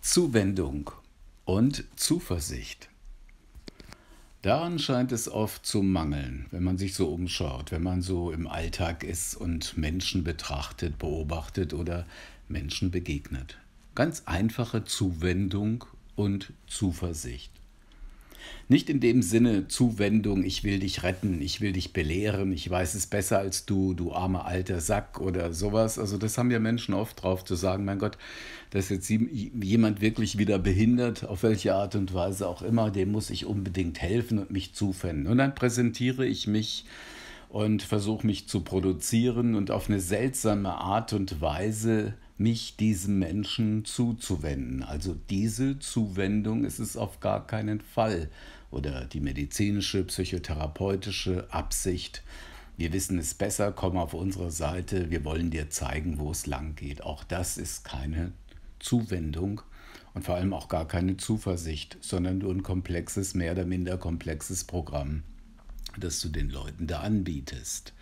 Zuwendung und Zuversicht. Daran scheint es oft zu mangeln, wenn man sich so umschaut, wenn man so im Alltag ist und Menschen betrachtet, beobachtet oder Menschen begegnet. Ganz einfache Zuwendung und Zuversicht. Nicht in dem Sinne Zuwendung, ich will dich retten, ich will dich belehren, ich weiß es besser als du, du armer alter Sack oder sowas. Also das haben ja Menschen oft drauf zu sagen, mein Gott, dass jetzt jemand wirklich wieder behindert, auf welche Art und Weise auch immer, dem muss ich unbedingt helfen und mich zuwenden. Und dann präsentiere ich mich und versuche mich zu produzieren und auf eine seltsame Art und Weise mich diesem Menschen zuzuwenden. Also diese Zuwendung ist es auf gar keinen Fall. Oder die medizinische, psychotherapeutische Absicht. Wir wissen es besser, komm auf unsere Seite, wir wollen dir zeigen, wo es lang geht. Auch das ist keine Zuwendung und vor allem auch gar keine Zuversicht, sondern nur ein komplexes, mehr oder minder komplexes Programm, das du den Leuten da anbietest.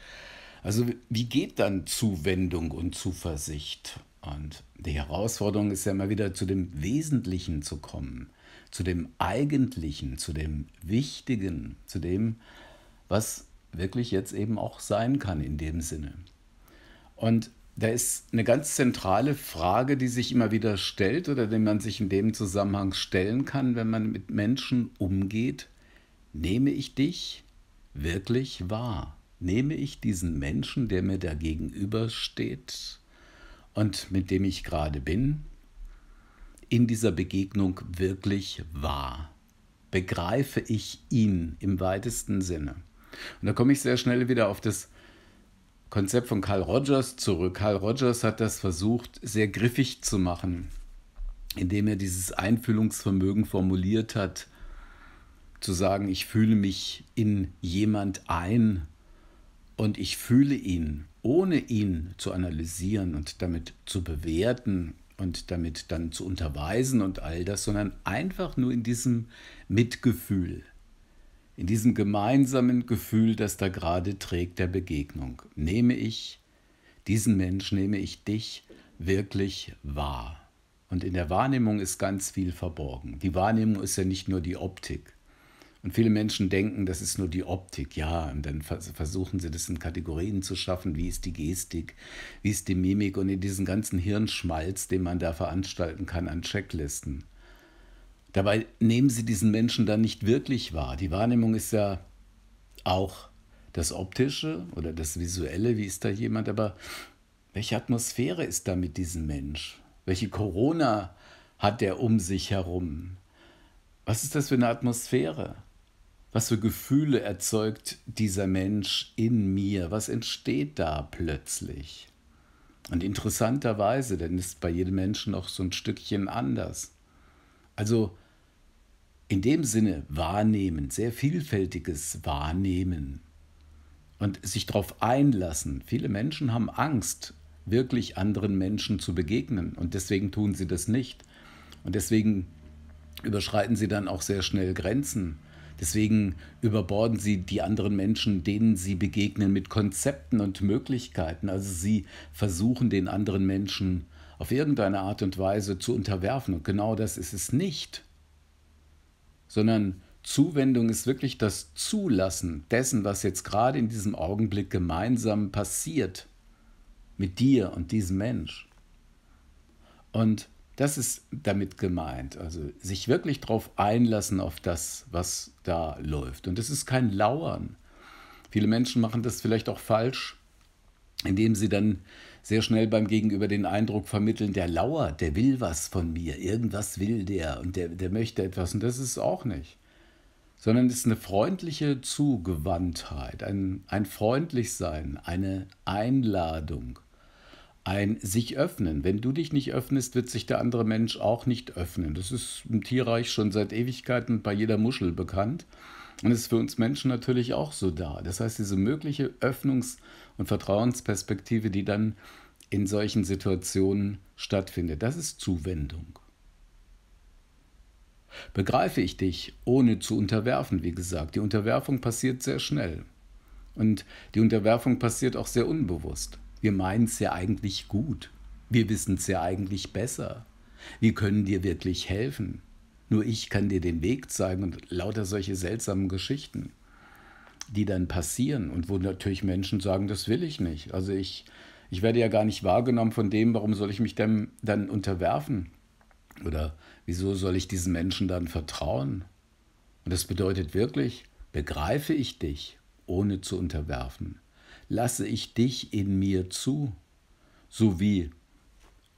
Also wie geht dann Zuwendung und Zuversicht? Und die Herausforderung ist ja immer wieder, zu dem Wesentlichen zu kommen, zu dem Eigentlichen, zu dem Wichtigen, zu dem, was wirklich jetzt eben auch sein kann in dem Sinne. Und da ist eine ganz zentrale Frage, die sich immer wieder stellt oder die man sich in dem Zusammenhang stellen kann, wenn man mit Menschen umgeht. Nehme ich dich wirklich wahr? Nehme ich diesen Menschen, der mir da gegenübersteht, und mit dem ich gerade bin, in dieser Begegnung wirklich wahr? Begreife ich ihn im weitesten Sinne? Und da komme ich sehr schnell wieder auf das Konzept von Carl Rogers zurück. Carl Rogers hat das versucht, sehr griffig zu machen, indem er dieses Einfühlungsvermögen formuliert hat, zu sagen, ich fühle mich in jemand ein und ich fühle ihn ohne ihn zu analysieren und damit zu bewerten und damit dann zu unterweisen und all das, sondern einfach nur in diesem Mitgefühl, in diesem gemeinsamen Gefühl, das da gerade trägt der Begegnung. Nehme ich diesen Mensch, nehme ich dich wirklich wahr. Und in der Wahrnehmung ist ganz viel verborgen. Die Wahrnehmung ist ja nicht nur die Optik. Und viele Menschen denken, das ist nur die Optik, ja. Und dann versuchen sie das in Kategorien zu schaffen, wie ist die Gestik, wie ist die Mimik und in diesen ganzen Hirnschmalz, den man da veranstalten kann an Checklisten. Dabei nehmen sie diesen Menschen dann nicht wirklich wahr. Die Wahrnehmung ist ja auch das Optische oder das Visuelle, wie ist da jemand, aber welche Atmosphäre ist da mit diesem Mensch? Welche Corona hat der um sich herum? Was ist das für eine Atmosphäre? was für Gefühle erzeugt dieser Mensch in mir? Was entsteht da plötzlich? Und interessanterweise, denn ist bei jedem Menschen auch so ein Stückchen anders. Also in dem Sinne wahrnehmen, sehr vielfältiges Wahrnehmen und sich darauf einlassen. Viele Menschen haben Angst, wirklich anderen Menschen zu begegnen und deswegen tun sie das nicht. Und deswegen überschreiten sie dann auch sehr schnell Grenzen Deswegen überborden sie die anderen Menschen, denen sie begegnen, mit Konzepten und Möglichkeiten. Also sie versuchen den anderen Menschen auf irgendeine Art und Weise zu unterwerfen. Und genau das ist es nicht. Sondern Zuwendung ist wirklich das Zulassen dessen, was jetzt gerade in diesem Augenblick gemeinsam passiert mit dir und diesem Mensch. Und das ist damit gemeint. Also sich wirklich darauf einlassen, auf das, was da läuft. Und das ist kein Lauern. Viele Menschen machen das vielleicht auch falsch, indem sie dann sehr schnell beim Gegenüber den Eindruck vermitteln, der lauert, der will was von mir, irgendwas will der und der, der möchte etwas und das ist es auch nicht. Sondern es ist eine freundliche Zugewandtheit, ein, ein Freundlichsein, eine Einladung ein sich öffnen. Wenn du dich nicht öffnest, wird sich der andere Mensch auch nicht öffnen. Das ist im Tierreich schon seit Ewigkeiten bei jeder Muschel bekannt und ist für uns Menschen natürlich auch so da. Das heißt, diese mögliche Öffnungs- und Vertrauensperspektive, die dann in solchen Situationen stattfindet, das ist Zuwendung. Begreife ich dich, ohne zu unterwerfen, wie gesagt. Die Unterwerfung passiert sehr schnell. Und die Unterwerfung passiert auch sehr unbewusst. Wir meinen es ja eigentlich gut. Wir wissen es ja eigentlich besser. Wir können dir wirklich helfen. Nur ich kann dir den Weg zeigen und lauter solche seltsamen Geschichten, die dann passieren und wo natürlich Menschen sagen, das will ich nicht. Also ich, ich werde ja gar nicht wahrgenommen von dem, warum soll ich mich denn dann unterwerfen? Oder wieso soll ich diesen Menschen dann vertrauen? Und das bedeutet wirklich, begreife ich dich, ohne zu unterwerfen lasse ich dich in mir zu, so wie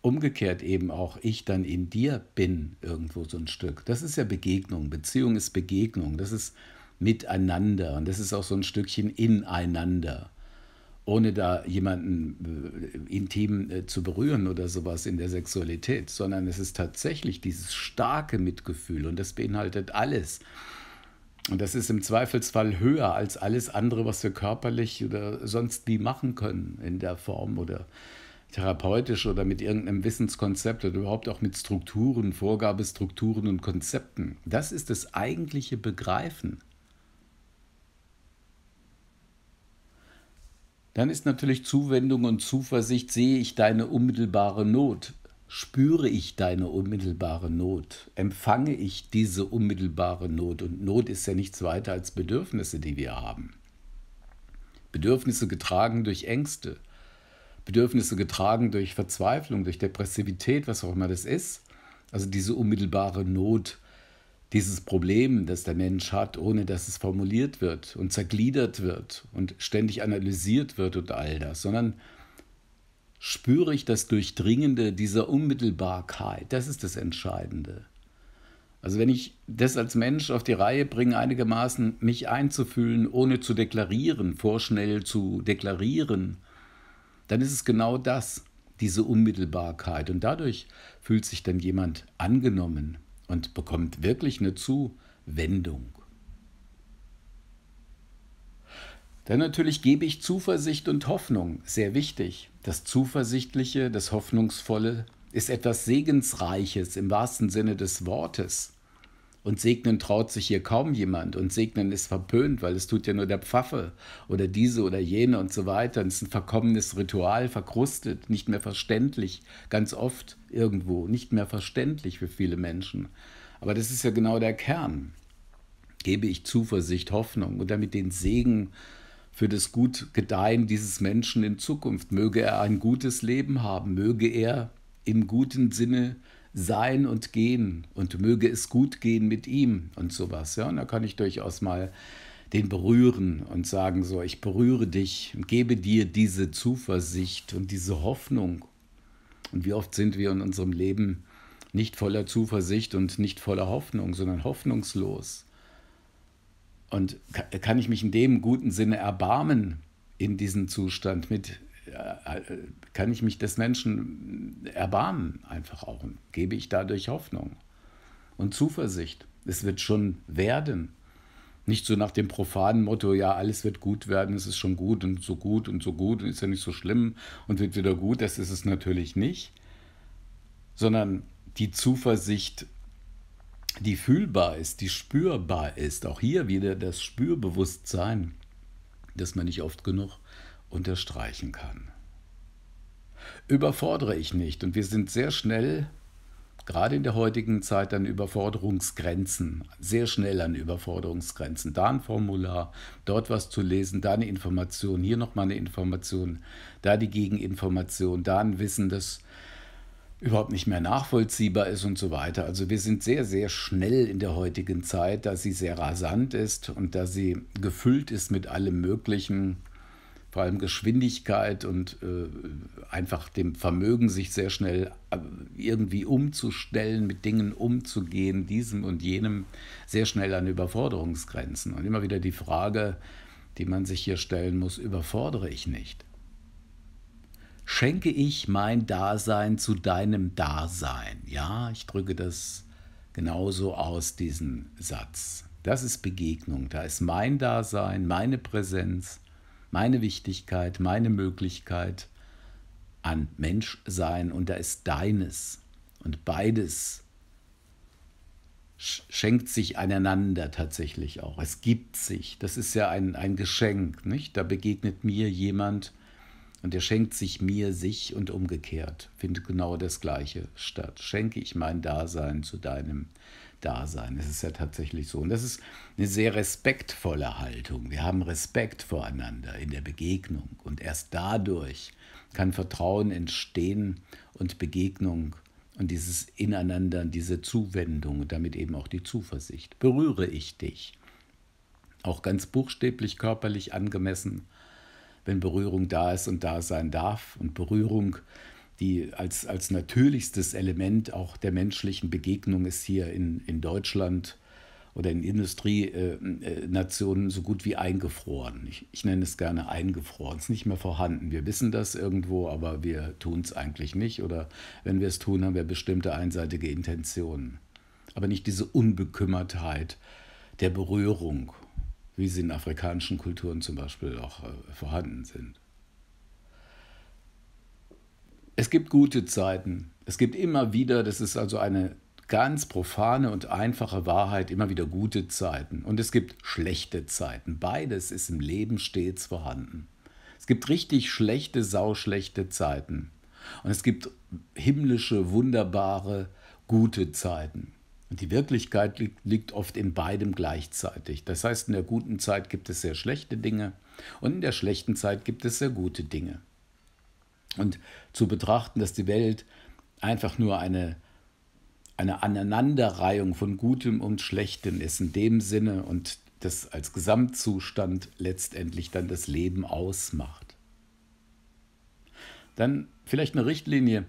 umgekehrt eben auch ich dann in dir bin, irgendwo so ein Stück. Das ist ja Begegnung. Beziehung ist Begegnung. Das ist miteinander und das ist auch so ein Stückchen ineinander. Ohne da jemanden äh, intim äh, zu berühren oder sowas in der Sexualität, sondern es ist tatsächlich dieses starke Mitgefühl und das beinhaltet alles. Und das ist im Zweifelsfall höher als alles andere, was wir körperlich oder sonst wie machen können in der Form oder therapeutisch oder mit irgendeinem Wissenskonzept oder überhaupt auch mit Strukturen, Vorgabestrukturen und Konzepten. Das ist das eigentliche Begreifen. Dann ist natürlich Zuwendung und Zuversicht, sehe ich deine unmittelbare Not, spüre ich deine unmittelbare Not, empfange ich diese unmittelbare Not. Und Not ist ja nichts weiter als Bedürfnisse, die wir haben. Bedürfnisse getragen durch Ängste, Bedürfnisse getragen durch Verzweiflung, durch Depressivität, was auch immer das ist. Also diese unmittelbare Not, dieses Problem, das der Mensch hat, ohne dass es formuliert wird und zergliedert wird und ständig analysiert wird und all das, sondern spüre ich das Durchdringende dieser Unmittelbarkeit. Das ist das Entscheidende. Also wenn ich das als Mensch auf die Reihe bringe, einigermaßen mich einzufühlen, ohne zu deklarieren, vorschnell zu deklarieren, dann ist es genau das, diese Unmittelbarkeit. Und dadurch fühlt sich dann jemand angenommen und bekommt wirklich eine Zuwendung. Dann natürlich gebe ich Zuversicht und Hoffnung, sehr wichtig. Das Zuversichtliche, das Hoffnungsvolle ist etwas Segensreiches im wahrsten Sinne des Wortes. Und segnen traut sich hier kaum jemand. Und segnen ist verpönt, weil es tut ja nur der Pfaffe oder diese oder jene und so weiter. Und es ist ein verkommenes Ritual, verkrustet, nicht mehr verständlich, ganz oft irgendwo, nicht mehr verständlich für viele Menschen. Aber das ist ja genau der Kern. Gebe ich Zuversicht, Hoffnung und damit den Segen für das gut Gedeihen dieses Menschen in Zukunft. Möge er ein gutes Leben haben, möge er im guten Sinne sein und gehen und möge es gut gehen mit ihm und sowas. Ja, und da kann ich durchaus mal den berühren und sagen so, ich berühre dich und gebe dir diese Zuversicht und diese Hoffnung. Und wie oft sind wir in unserem Leben nicht voller Zuversicht und nicht voller Hoffnung, sondern hoffnungslos. Und kann ich mich in dem guten Sinne erbarmen in diesem Zustand? Mit, äh, äh, kann ich mich des Menschen erbarmen einfach auch? Und gebe ich dadurch Hoffnung und Zuversicht? Es wird schon werden. Nicht so nach dem profanen Motto, ja, alles wird gut werden, es ist schon gut und so gut und so gut und ist ja nicht so schlimm und wird wieder gut, das ist es natürlich nicht, sondern die Zuversicht die fühlbar ist, die spürbar ist. Auch hier wieder das Spürbewusstsein, das man nicht oft genug unterstreichen kann. Überfordere ich nicht und wir sind sehr schnell, gerade in der heutigen Zeit, an Überforderungsgrenzen, sehr schnell an Überforderungsgrenzen. Da ein Formular, dort was zu lesen, da eine Information, hier nochmal eine Information, da die Gegeninformation, da ein Wissen, das überhaupt nicht mehr nachvollziehbar ist und so weiter. Also wir sind sehr, sehr schnell in der heutigen Zeit, da sie sehr rasant ist und da sie gefüllt ist mit allem Möglichen, vor allem Geschwindigkeit und äh, einfach dem Vermögen, sich sehr schnell äh, irgendwie umzustellen, mit Dingen umzugehen, diesem und jenem, sehr schnell an Überforderungsgrenzen. Und immer wieder die Frage, die man sich hier stellen muss, überfordere ich nicht? schenke ich mein Dasein zu deinem Dasein. Ja, ich drücke das genauso aus, diesen Satz. Das ist Begegnung, da ist mein Dasein, meine Präsenz, meine Wichtigkeit, meine Möglichkeit an Menschsein und da ist deines. Und beides schenkt sich aneinander tatsächlich auch. Es gibt sich. Das ist ja ein, ein Geschenk. Nicht? Da begegnet mir jemand, und er schenkt sich mir sich und umgekehrt, findet genau das Gleiche statt. Schenke ich mein Dasein zu deinem Dasein. Es ist ja tatsächlich so. Und das ist eine sehr respektvolle Haltung. Wir haben Respekt voreinander in der Begegnung. Und erst dadurch kann Vertrauen entstehen und Begegnung und dieses Ineinander, diese Zuwendung und damit eben auch die Zuversicht. Berühre ich dich? Auch ganz buchstäblich körperlich angemessen wenn Berührung da ist und da sein darf. Und Berührung, die als, als natürlichstes Element auch der menschlichen Begegnung ist hier in, in Deutschland oder in Industrienationen so gut wie eingefroren. Ich, ich nenne es gerne eingefroren, es ist nicht mehr vorhanden. Wir wissen das irgendwo, aber wir tun es eigentlich nicht. Oder wenn wir es tun, haben wir bestimmte einseitige Intentionen. Aber nicht diese Unbekümmertheit der Berührung wie sie in afrikanischen Kulturen zum Beispiel auch äh, vorhanden sind. Es gibt gute Zeiten. Es gibt immer wieder, das ist also eine ganz profane und einfache Wahrheit, immer wieder gute Zeiten. Und es gibt schlechte Zeiten. Beides ist im Leben stets vorhanden. Es gibt richtig schlechte, sauschlechte Zeiten. Und es gibt himmlische, wunderbare, gute Zeiten. Und die Wirklichkeit liegt, oft in beidem gleichzeitig. Das heißt, in der guten Zeit gibt es sehr schlechte Dinge und in der schlechten Zeit gibt es sehr gute Dinge. Und zu betrachten, dass die Welt einfach nur eine, eine Aneinanderreihung von Gutem und Schlechtem ist, in dem Sinne und das als Gesamtzustand letztendlich dann das Leben ausmacht. Dann vielleicht eine Richtlinie,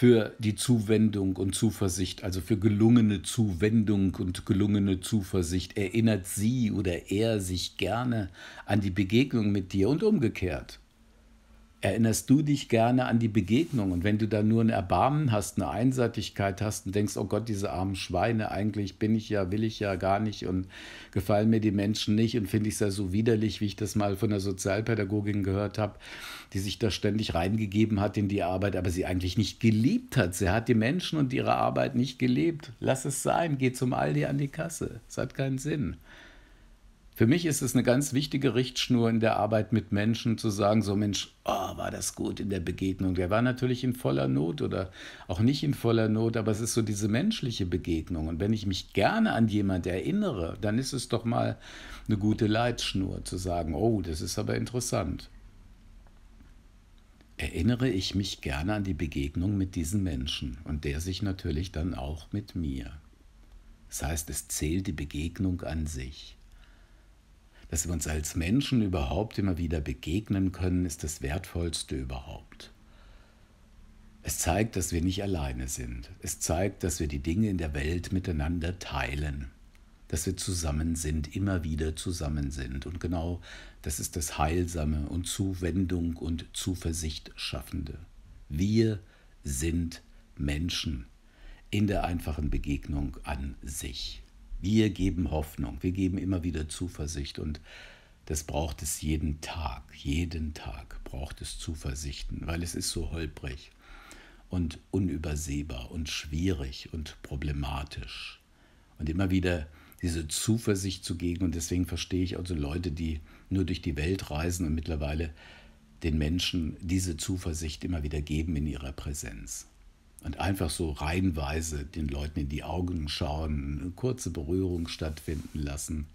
für die Zuwendung und Zuversicht, also für gelungene Zuwendung und gelungene Zuversicht. Erinnert sie oder er sich gerne an die Begegnung mit dir und umgekehrt erinnerst du dich gerne an die Begegnung. Und wenn du da nur ein Erbarmen hast, eine Einseitigkeit hast und denkst, oh Gott, diese armen Schweine, eigentlich bin ich ja, will ich ja gar nicht und gefallen mir die Menschen nicht und finde ich es ja so widerlich, wie ich das mal von der Sozialpädagogin gehört habe, die sich da ständig reingegeben hat in die Arbeit, aber sie eigentlich nicht geliebt hat. Sie hat die Menschen und ihre Arbeit nicht gelebt. Lass es sein, geh zum Aldi an die Kasse. Es hat keinen Sinn. Für mich ist es eine ganz wichtige Richtschnur in der Arbeit mit Menschen, zu sagen, so Mensch, oh, war das gut in der Begegnung. Der war natürlich in voller Not oder auch nicht in voller Not, aber es ist so diese menschliche Begegnung. Und wenn ich mich gerne an jemand erinnere, dann ist es doch mal eine gute Leitschnur, zu sagen, oh, das ist aber interessant. Erinnere ich mich gerne an die Begegnung mit diesem Menschen und der sich natürlich dann auch mit mir. Das heißt, es zählt die Begegnung an sich dass wir uns als Menschen überhaupt immer wieder begegnen können, ist das Wertvollste überhaupt. Es zeigt, dass wir nicht alleine sind. Es zeigt, dass wir die Dinge in der Welt miteinander teilen. Dass wir zusammen sind, immer wieder zusammen sind. Und genau das ist das Heilsame und Zuwendung und Zuversicht schaffende. Wir sind Menschen in der einfachen Begegnung an sich. Wir geben Hoffnung, wir geben immer wieder Zuversicht und das braucht es jeden Tag, jeden Tag braucht es Zuversichten, weil es ist so holprig und unübersehbar und schwierig und problematisch. Und immer wieder diese Zuversicht zu geben und deswegen verstehe ich also Leute, die nur durch die Welt reisen und mittlerweile den Menschen diese Zuversicht immer wieder geben in ihrer Präsenz und einfach so reihenweise den Leuten in die Augen schauen, eine kurze Berührung stattfinden lassen,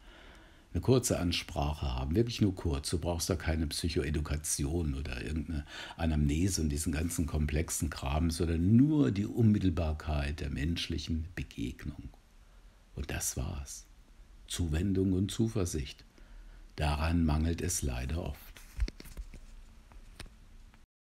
eine kurze Ansprache haben, wirklich nur kurz. Du brauchst da keine Psychoedukation oder irgendeine Anamnese und diesen ganzen komplexen Kram, sondern nur die Unmittelbarkeit der menschlichen Begegnung. Und das war's. Zuwendung und Zuversicht. Daran mangelt es leider oft.